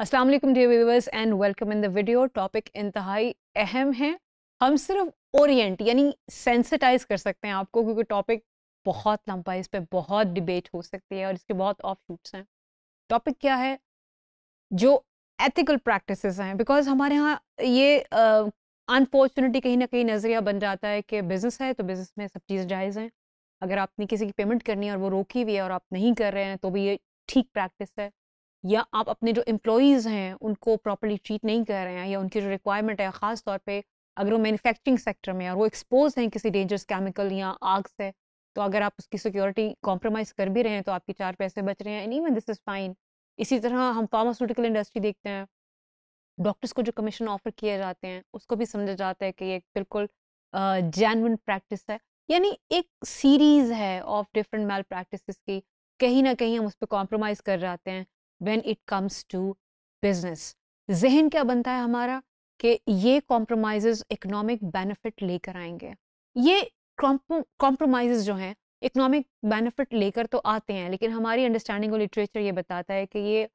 Aslam dear viewers and welcome in the video topic इंतहाई अहम है हम सिर्फ ओरिएंट यानी सेंसिटाइज कर सकते हैं आपको क्योंकि टॉपिक बहुत लंबा है इस पर बहुत डिबेट हो सकती है और इसके बहुत ऑफ शूट्स हैं टॉपिक क्या है जो एथिकल प्रैक्टिस हैं बिकॉज हमारे यहाँ ये अनफॉर्चुनेटली uh, कहीं ना कहीं नज़रिया बन जाता है कि बिज़नेस है तो बिज़नेस में सब चीज़ जायज़ हैं अगर आपने किसी की पेमेंट करनी है और वो रोकी हुई है और आप नहीं कर रहे हैं तो भी ये ठीक प्रैक्टिस है या आप अपने जो एम्प्लॉज हैं उनको प्रॉपरली ट्रीट नहीं कर रहे हैं या उनकी जो रिक्वायरमेंट है ख़ास तौर पे अगर वो मैन्युफैक्चरिंग सेक्टर में और वो एक्सपोज हैं किसी डेंजरस केमिकल या आग से तो अगर आप उसकी सिक्योरिटी कॉम्प्रोमाइज़ कर भी रहे हैं तो आपके चार पैसे बच रहे हैं and even this is fine इसी तरह हम फार्मास्यूटिकल इंडस्ट्री देखते हैं डॉक्टर्स को जो कमीशन ऑफर किए जाते हैं उसको भी समझा जाता है कि ये बिल्कुल जैनवन प्रैक्टिस है यानी एक सीरीज़ है ऑफ डिफरेंट मेल प्रैक्टिस की कहीं ना कहीं हम उस पर कॉम्प्रोमाइज़ कर जाते हैं when it comes to business जहन क्या बनता है हमारा कि ये कॉम्प्रोमाइज इकोनॉमिक बेनिफिट लेकर आएंगे ये कॉम्प्रोमाइज जो हैं इकोनॉमिक बेनिफिट लेकर तो आते हैं लेकिन हमारी अंडरस्टैंडिंग और लिटरेचर ये बताता है कि ये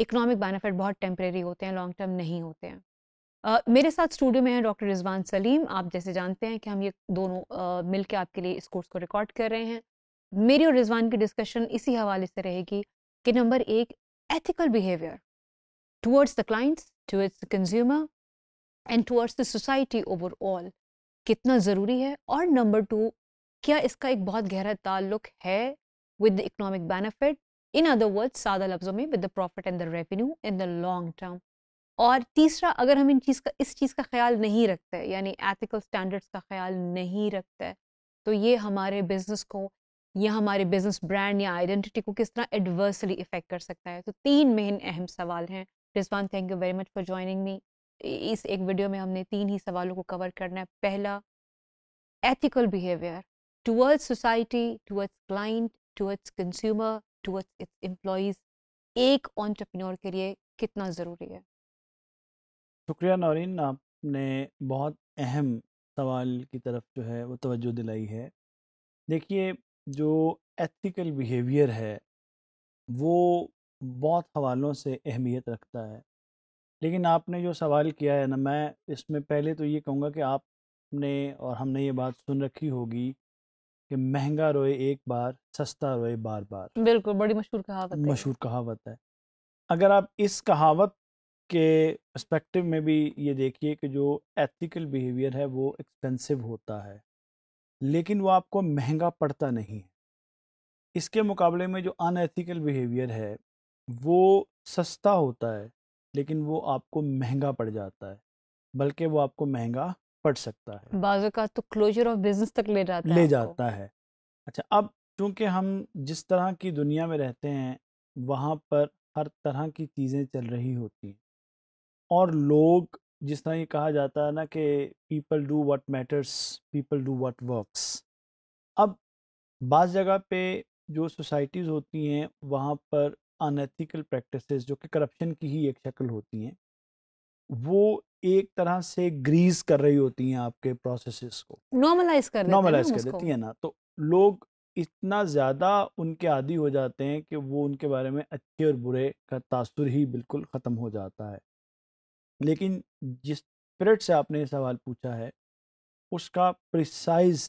इकोनॉमिक बेनिफिट बहुत टेम्प्रेरी होते हैं लॉन्ग टर्म नहीं होते हैं uh, मेरे साथ स्टूडियो में हैं डॉक्टर रिजवान सलीम आप जैसे जानते हैं कि हम ये दोनों uh, मिल के आपके लिए इस कोर्स को रिकॉर्ड कर रहे हैं मेरी और रिजवान की डिस्कशन इसी हवाले से रहेगी कि नंबर एक ethical behavior towards the clients, towards the consumer, and towards the society overall कितना ज़रूरी है और नंबर टू क्या इसका एक बहुत गहरा ताल्लुक है with the economic benefit in other words सादा लफ्ज़ों में with the profit and the revenue in the long term और तीसरा अगर हम इन चीज़ का इस चीज़ का ख्याल नहीं रखते यानी एथिकल स्टैंडर्ड्स का ख्याल नहीं रखते तो ये हमारे बिजनेस को या हमारे बिजनेस ब्रांड या आइडेंटिटी को किस तरह एडवर्सली इफेक्ट कर सकता है तो तीन मेन अहम सवाल हैं Rizwan thank you very much for joining me इस एक वीडियो में हमने तीन ही सवालों को कवर करना है पहला ethical behaviour towards society towards client towards consumer towards its employees एक ऑन्टरप्रनोर के लिए कितना ज़रूरी है शुक्रिया नौरीन आपने बहुत अहम सवाल की तरफ जो है वो तवज्जो दिलाई है देखिए जो एथिकल बिहेवियर है वो बहुत हवालों से अहमियत रखता है लेकिन आपने जो सवाल किया है ना मैं इसमें पहले तो ये कहूँगा कि आपने और हमने ये बात सुन रखी होगी कि महंगा रोए एक बार सस्ता रोए बार बार बिल्कुल बड़ी मशहूर कहावत मशहूर कहावत है अगर आप इस कहावत के पर्सपेक्टिव में भी ये देखिए कि जो एथिकल बिहेवियर है वो एक्सपेंसिव होता है लेकिन वो आपको महंगा पड़ता नहीं है इसके मुकाबले में जो अनएथिकल बिहेवियर है वो सस्ता होता है लेकिन वो आपको महंगा पड़ जाता है बल्कि वो आपको महंगा पड़ सकता है का तो क्लोजर ऑफ बिजनेस तक ले जाता ले है जाता है अच्छा अब चूंकि हम जिस तरह की दुनिया में रहते हैं वहाँ पर हर तरह की चीज़ें चल रही होती हैं और लोग जिस तरह ये कहा जाता है ना कि people do what matters people do what works अब बाज़ जगह पे जो सोसाइटीज़ होती हैं वहाँ पर अनएथिकल प्रैक्टिसेस जो कि करप्शन की ही एक शक्ल होती हैं वो एक तरह से ग्रीस कर रही होती हैं आपके प्रोसेसेस को नॉर्मलाइज कर नॉर्मलाइज कर देती हैं ना तो लोग इतना ज़्यादा उनके आदि हो जाते हैं कि वो उनके बारे में अच्छे और बुरे का तासुर ही बिल्कुल ख़त्म हो जाता है लेकिन जिस स्पिरिट से आपने सवाल पूछा है उसका प्रिसाइज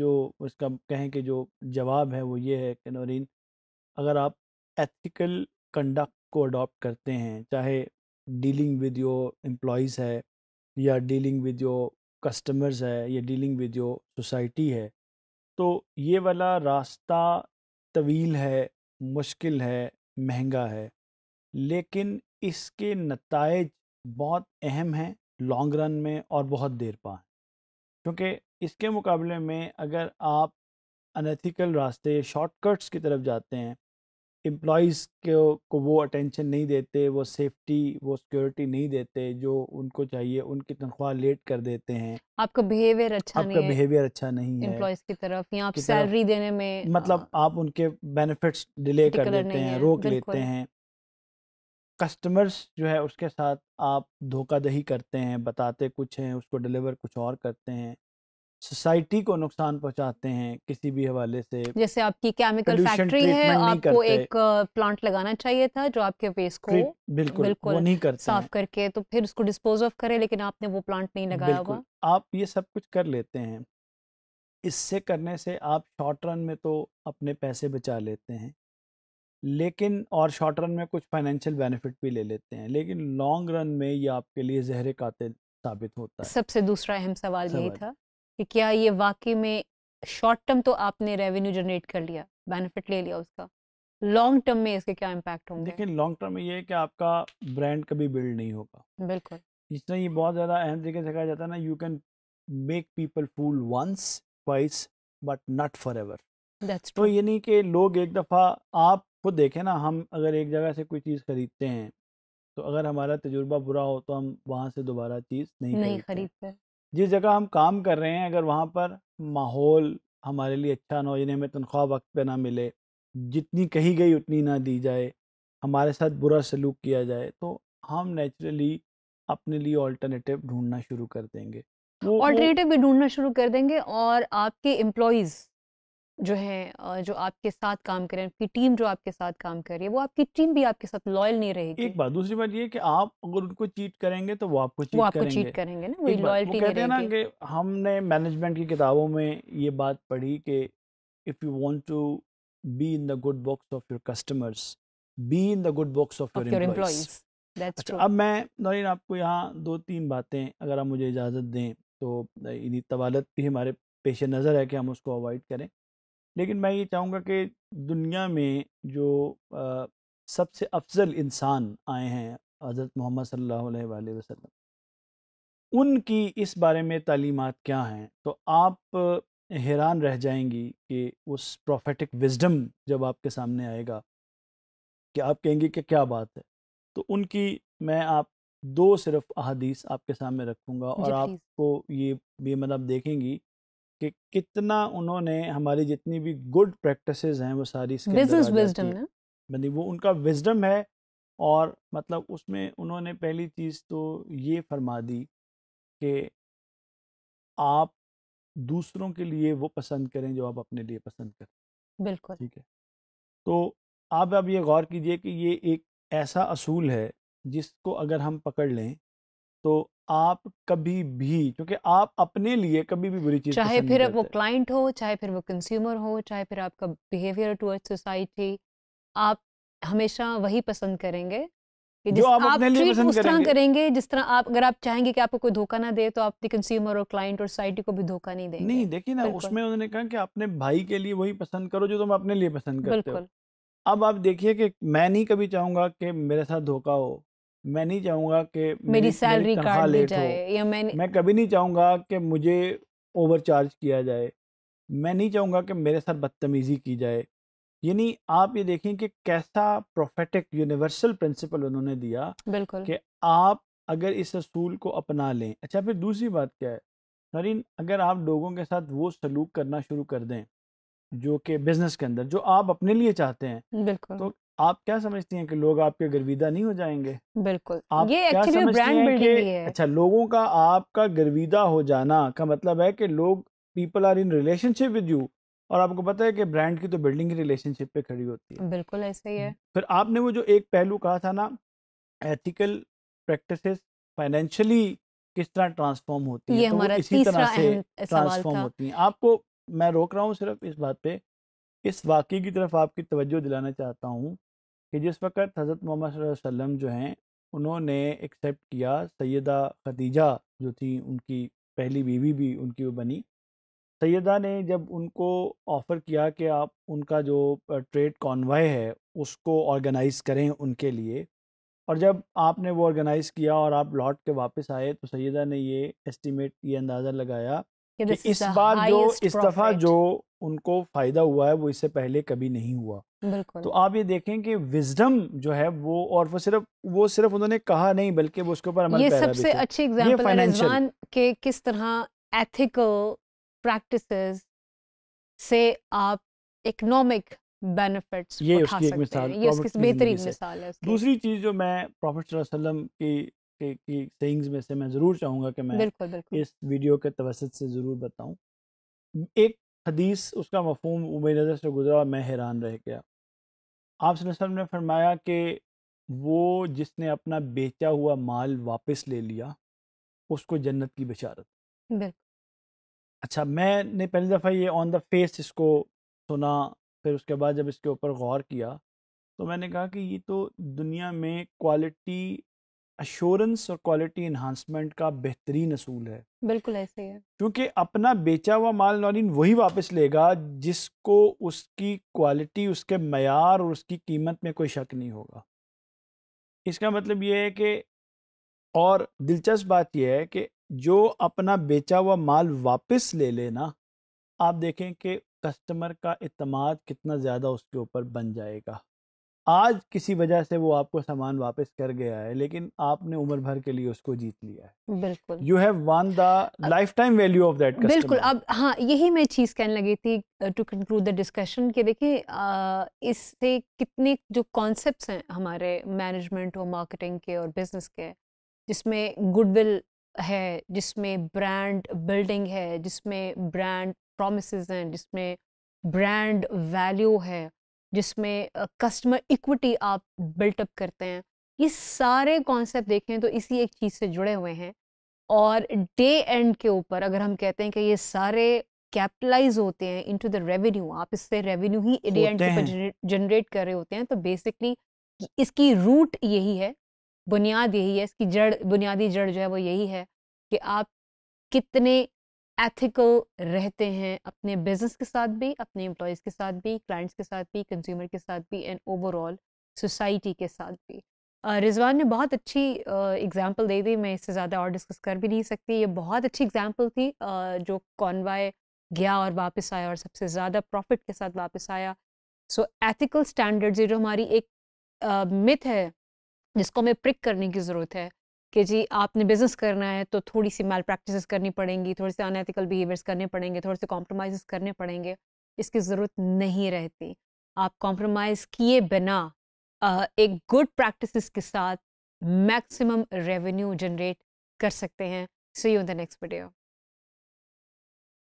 जो उसका कहें कि जो जवाब है वो ये है कि नौरीन अगर आप एथिकल कंडक्ट को अडॉप्ट करते हैं चाहे डीलिंग विद योर एम्प्लॉज़ है या डीलिंग विद योर कस्टमर्स है या डीलिंग विद योर सोसाइटी है तो ये वाला रास्ता तवील है मुश्किल है महंगा है लेकिन इसके नतज बहुत अहम है लॉन्ग रन में और बहुत देर पा क्योंकि इसके मुकाबले में अगर आप अनएथिकल रास्ते शॉर्टकट्स की तरफ जाते हैं एम्प्लॉज को, को वो अटेंशन नहीं देते वो सेफ्टी वो सिक्योरिटी नहीं देते जो उनको चाहिए उनकी तनख्वाह लेट कर देते हैं आपका बिहेवियर अच्छा आपका नहीं बिहेवियर अच्छा नहीं है एम्प्लॉज की तरफ या आप सैलरी देने में मतलब हाँ। आप उनके बेनिफिट्स डिले कर देते हैं रोक लेते हैं कस्टमर्स जो है उसके साथ आप धोखादही करते हैं बताते कुछ हैं उसको डिलीवर कुछ और करते हैं सोसाइटी को नुकसान पहुंचाते हैं किसी भी हवाले से जैसे आपकी केमिकल फैक्ट्री है आपको एक प्लांट लगाना चाहिए था जो आपके वेस्ट को बिल्कुल, बिल्कुल वो नहीं करते साफ करके तो फिर उसको डिस्पोज ऑफ करें लेकिन आपने वो प्लांट नहीं लगाया होगा आप ये सब कुछ कर लेते हैं इससे करने से आप शॉर्ट रन में तो अपने पैसे बचा लेते हैं लेकिन और शॉर्ट रन में कुछ फाइनेंशियल बेनिफिट भी ले लेते हैं लेकिन लॉन्ग रन में ये आपके लिए जहर कातिल साबित होता है सबसे दूसरा अहम सवाल, सवाल यही था कि क्या ये वाकई में शॉर्ट टर्म तो आपने रेवेन्यू जनरेट कर लिया बेनिफिट ले लिया उसका लॉन्ग टर्म में इसके क्या इम्पैक्ट होंगे लेकिन लॉन्ग टर्म में ये है कि आपका ब्रांड कभी बिल्ड नहीं होगा बिल्कुल इसलिए ये बहुत ज़्यादा अहम तरीके से कहा जाता है ना you can make people fool once twice but not forever तो ये नहीं कि लोग एक दफ़ा आप खुद देखें ना हम अगर एक जगह से कोई चीज़ ख़रीदते हैं तो अगर हमारा तजुर्बा बुरा हो तो हम वहाँ से दोबारा चीज़ नहीं नहीं खरीदते जिस जगह हम काम कर रहे हैं अगर वहाँ पर माहौल हमारे लिए अच्छा ना हो जिन्हें हमें तनख्वाह वक्त पे ना मिले जितनी कही गई उतनी ना दी जाए हमारे साथ बुरा सलूक किया जाए तो हम नेचुरली अपने लिए ऑल्टरनेटिव ढूंढना शुरू कर देंगे ऑल्टरनेटिव भी ढूंढना शुरू कर देंगे और आपके एम्प्लॉज़ जो है जो आपके साथ काम करें आपकी टीम जो आपके साथ काम कर रही है वो आपकी टीम भी आपके साथ लॉयल नहीं रहेगी एक बात दूसरी बात ये कि आप अगर उनको चीट करेंगे तो वो आपको चीट वो आपको करेंगे। चीट करेंगे ना वही लॉयल्टी कहते हैं ना कि हमने मैनेजमेंट की किताबों में ये बात पढ़ी कि if you want to be in the good box of your customers be in the good box of your employees अब मैं नौरीन आपको यहाँ दो तीन बातें अगर आप मुझे इजाज़त दें तो इन्हीं तवालत भी हमारे पेश नज़र है कि हम उसको अवॉइड करें लेकिन मैं ये चाहूँगा कि दुनिया में जो आ, सबसे अफजल इंसान आए हैं हज़रत मोहम्मद सल्ला अलैहि उनकी इस बारे में तालीमत क्या हैं तो आप हैरान रह जाएंगी कि उस प्रोफेटिक विजडम जब आपके सामने आएगा कि आप कहेंगे कि क्या बात है तो उनकी मैं आप दो सिर्फ अहदीस आपके सामने रखूँगा और आपको ये मतलब देखेंगी कि कितना उन्होंने हमारी जितनी भी गुड प्रैक्टिस हैं वो सारी बिजनेस विजडम ना मतलब वो उनका विजडम है और मतलब उसमें उन्होंने पहली चीज़ तो ये फरमा दी कि आप दूसरों के लिए वो पसंद करें जो आप अपने लिए पसंद करें बिल्कुल ठीक है तो आप अब ये गौर कीजिए कि ये एक ऐसा असूल है जिसको अगर हम पकड़ लें तो आप कभी भी क्योंकि आप अपने लिए कभी भी बुरी चीज चाहे फिर वो क्लाइंट हो चाहे फिर वो कंज्यूमर हो चाहे फिर आपका बिहेवियर टूवर्ड सोसाइटी आप हमेशा वही पसंद करेंगे जो जिस आप, लिए पसंद उस तरह करेंगे जिस तरह आप अगर आप चाहेंगे कि आपको कोई धोखा ना दे तो आप कंज्यूमर और क्लाइंट और सोसाइटी को भी धोखा नहीं देंगे नहीं देखिए ना उसमें उन्होंने कहा कि अपने भाई के लिए वही पसंद करो जो तुम अपने लिए पसंद करते हो अब आप देखिए कि मैं नहीं कभी चाहूंगा कि मेरे साथ धोखा हो मैं नहीं चाहूंगा कि मेरी सैलरी काट दी जाए या मैं मैं कभी नहीं चाहूंगा कि मुझे ओवर चार्ज किया जाए मैं नहीं चाहूंगा कि मेरे साथ बदतमीज़ी की जाए यानी आप ये देखें कि कैसा प्रोफेटिक यूनिवर्सल प्रिंसिपल उन्होंने दिया बिल्कुल कि आप अगर इस असूल को अपना लें अच्छा फिर दूसरी बात क्या है नरीन अगर आप लोगों के साथ वो सलूक करना शुरू कर दें जो कि बिजनेस के अंदर जो आप अपने लिए चाहते हैं बिल्कुल तो आप क्या समझती हैं कि लोग आपके गर्विदा नहीं हो जाएंगे बिल्कुल आप ये क्या समझती हैं कि है। अच्छा लोगों का आपका गर्विदा हो जाना का मतलब है कि लोग people are in relationship with you और आपको पता है कि ब्रांड की तो बिल्डिंग की रिलेशनशिप पे खड़ी होती है बिल्कुल ऐसे ही है हम्म, फिर आपने वो जो एक पहलू कहा था ना एथिकल प्रैक्टिस फाइनेंशियली किस तरह ट्रांसफॉर्म होती है तो इसी तरह से ट्रांसफॉर्म होती है आपको मैं रोक रहा हूँ सिर्फ इस बात पे इस वाक़े की तरफ आपकी तवज्जो दिलाना चाहता हूँ कि जिस वक़्त हज़रत मोहम्मद वसल्लम जो हैं उन्होंने एक्सेप्ट किया सैदा खदीजा जो थी उनकी पहली बीवी भी उनकी वो बनी सैदा ने जब उनको ऑफ़र किया कि आप उनका जो ट्रेड कॉन्वाय है उसको ऑर्गेनाइज़ करें उनके लिए और जब आपने वो ऑर्गेनाइज़ किया और आप लौट के वापस आए तो सैदा ने ये एस्टिमेट ये अंदाज़ा लगाया कि इस बार जो इस दफा जो उनको फायदा हुआ है वो इससे पहले कभी नहीं हुआ तो आप ये देखें कि विजडम जो है वो और वो सिर्फ वो सिर्फ उन्होंने कहा नहीं बल्कि वो उसके ऊपर ये सबसे अच्छी एग्जांपल के किस तरह एथिकल प्रैक्टिसेस से आप इकोनॉमिक बेनिफिट्स ये उसकी एक मिसाल ये उसकी बेहतरीन मिसाल है दूसरी चीज़ जो मैं प्रॉफिट की के की सेंग्स में से मैं ज़रूर चाहूँगा कि मैं बिल्कुल, बिल्कुल। इस वीडियो के तवसत से ज़रूर बताऊँ एक हदीस उसका मफहम मेरी नज़र से गुजरा मैं हैरान रह गया आप ने फरमाया कि वो जिसने अपना बेचा हुआ माल वापस ले लिया उसको जन्नत की बिशारत अच्छा मैंने पहली दफ़ा ये ऑन द फेस इसको सुना फिर उसके बाद जब इसके ऊपर गौर किया तो मैंने कहा कि ये तो दुनिया में क्वालिटी अश्योरेंस और क्वालिटी इन्हांसमेंट का बेहतरीन असूल है बिल्कुल ऐसे है क्योंकि अपना बेचा हुआ माल नौरीन वही वापस लेगा जिसको उसकी क्वालिटी उसके मैार और उसकी कीमत में कोई शक नहीं होगा इसका मतलब ये है कि और दिलचस्प बात यह है कि जो अपना बेचा हुआ माल वापस ले लेना आप देखें कि कस्टमर का अतमाद कितना ज़्यादा उसके ऊपर बन जाएगा आज किसी वजह से वो आपको सामान वापस कर गया है लेकिन आपने उम्र भर के लिए उसको जीत लिया है बिल्कुल you have won the lifetime value of that बिल्कुल अब हाँ यही मैं चीज़ कहने लगी थी टू कंक्लूड द डिस्कशन कि देखिए uh, इससे कितने जो कॉन्सेप्ट हैं हमारे मैनेजमेंट और मार्केटिंग के और बिजनेस के जिसमें गुडविल है जिसमें ब्रांड बिल्डिंग है जिसमें ब्रांड प्रोमिस हैं जिसमें ब्रांड वैल्यू है जिसमें कस्टमर इक्विटी आप बिल्टअप करते हैं ये सारे कॉन्सेप्ट देखें तो इसी एक चीज़ से जुड़े हुए हैं और डे एंड के ऊपर अगर हम कहते हैं कि ये सारे कैपिटलाइज होते हैं इनटू द रेवेन्यू आप इससे रेवेन्यू ही डे एंड के ऊपर जनरेट कर रहे होते हैं तो बेसिकली इसकी रूट यही है बुनियाद यही है इसकी जड़ बुनियादी जड़ जो है वो यही है कि आप कितने एथिकल रहते हैं अपने बिजनेस के साथ भी अपने एम्प्लॉयज़ के साथ भी क्लाइंट्स के साथ भी कंज्यूमर के साथ भी एंड ओवरऑल सोसाइटी के साथ भी रिजवान ने बहुत अच्छी एग्जांपल दे दी मैं इससे ज़्यादा और डिस्कस कर भी नहीं सकती ये बहुत अच्छी एग्जांपल थी जो कॉन्वाय गया और वापस आया और सबसे ज़्यादा प्रॉफिट के साथ वापस आया सो एथिकल स्टैंडर्ड्स ये जो हमारी एक मिथ है जिसको हमें प्रिक करने की ज़रूरत है कि जी आपने बिज़नेस करना है तो थोड़ी सी मेल प्रैक्टिस करनी पड़ेंगी थोड़े से अनएथिकल बिहेवियर्स करने पड़ेंगे थोड़े से कॉम्प्रोमाइज़ करने पड़ेंगे इसकी ज़रूरत नहीं रहती आप कॉम्प्रोमाइज़ किए बिना एक गुड प्रैक्टिस के साथ मैक्सिमम रेवेन्यू जनरेट कर सकते हैं see you the next video